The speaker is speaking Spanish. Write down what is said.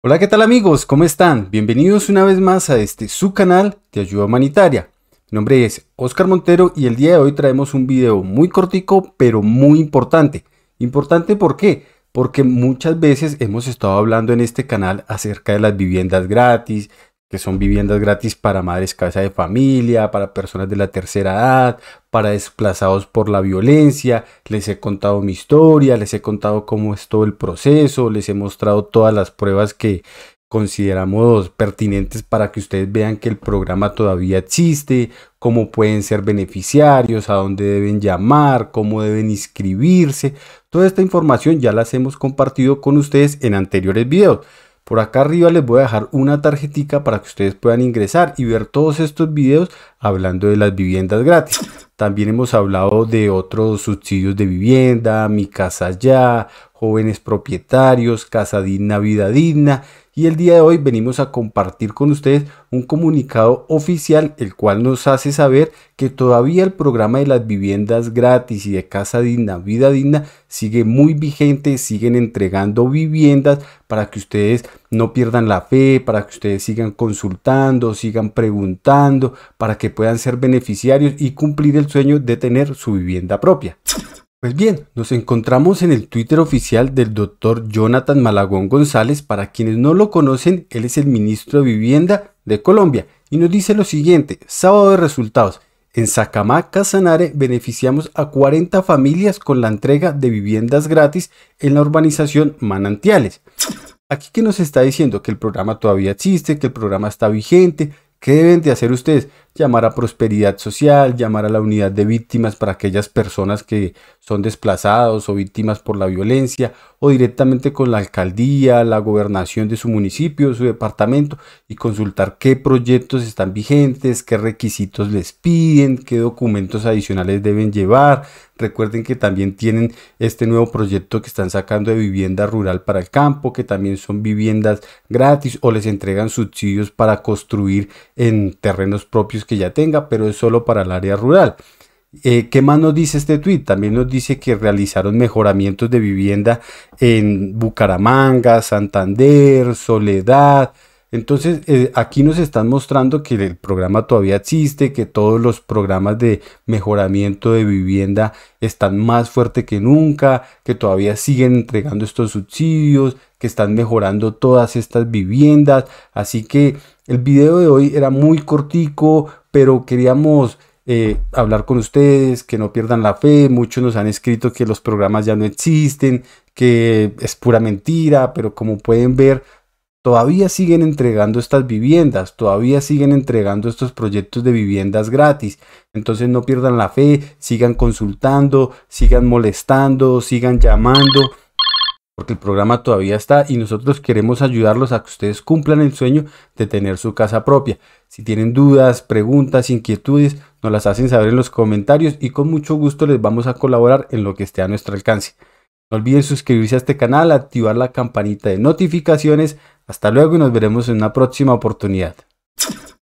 Hola, ¿qué tal amigos? ¿Cómo están? Bienvenidos una vez más a este su canal de ayuda humanitaria. Mi nombre es Oscar Montero y el día de hoy traemos un video muy cortico pero muy importante. Importante ¿por Porque muchas veces hemos estado hablando en este canal acerca de las viviendas gratis, que son viviendas gratis para madres cabeza de familia, para personas de la tercera edad, para desplazados por la violencia. Les he contado mi historia, les he contado cómo es todo el proceso, les he mostrado todas las pruebas que consideramos pertinentes para que ustedes vean que el programa todavía existe, cómo pueden ser beneficiarios, a dónde deben llamar, cómo deben inscribirse. Toda esta información ya las hemos compartido con ustedes en anteriores videos. Por acá arriba les voy a dejar una tarjetica para que ustedes puedan ingresar y ver todos estos videos hablando de las viviendas gratis. También hemos hablado de otros subsidios de vivienda, mi casa ya, jóvenes propietarios, Casa Digna, Vida Digna. Y el día de hoy venimos a compartir con ustedes un comunicado oficial, el cual nos hace saber que todavía el programa de las viviendas gratis y de Casa Digna, Vida Digna sigue muy vigente, siguen entregando viviendas para que ustedes no pierdan la fe, para que ustedes sigan consultando, sigan preguntando, para que puedan ser beneficiarios y cumplir el sueño de tener su vivienda propia. Pues bien, nos encontramos en el Twitter oficial del doctor Jonathan Malagón González. Para quienes no lo conocen, él es el ministro de Vivienda de Colombia y nos dice lo siguiente, sábado de resultados. En Sacamaca, Casanare, beneficiamos a 40 familias con la entrega de viviendas gratis en la urbanización Manantiales. Aquí que nos está diciendo que el programa todavía existe, que el programa está vigente, ¿Qué deben de hacer ustedes? Llamar a prosperidad social, llamar a la unidad de víctimas para aquellas personas que son desplazados o víctimas por la violencia, o directamente con la alcaldía, la gobernación de su municipio, su departamento, y consultar qué proyectos están vigentes, qué requisitos les piden, qué documentos adicionales deben llevar. Recuerden que también tienen este nuevo proyecto que están sacando de vivienda rural para el campo, que también son viviendas gratis o les entregan subsidios para construir en terrenos propios que ya tenga, pero es solo para el área rural. Eh, ¿Qué más nos dice este tuit? También nos dice que realizaron mejoramientos de vivienda en Bucaramanga, Santander, Soledad. Entonces, eh, aquí nos están mostrando que el programa todavía existe, que todos los programas de mejoramiento de vivienda están más fuertes que nunca, que todavía siguen entregando estos subsidios, que están mejorando todas estas viviendas. Así que el video de hoy era muy cortico, pero queríamos eh, hablar con ustedes, que no pierdan la fe. Muchos nos han escrito que los programas ya no existen, que es pura mentira, pero como pueden ver, todavía siguen entregando estas viviendas, todavía siguen entregando estos proyectos de viviendas gratis. Entonces no pierdan la fe, sigan consultando, sigan molestando, sigan llamando porque el programa todavía está y nosotros queremos ayudarlos a que ustedes cumplan el sueño de tener su casa propia. Si tienen dudas, preguntas, inquietudes, nos las hacen saber en los comentarios y con mucho gusto les vamos a colaborar en lo que esté a nuestro alcance. No olviden suscribirse a este canal, activar la campanita de notificaciones. Hasta luego y nos veremos en una próxima oportunidad.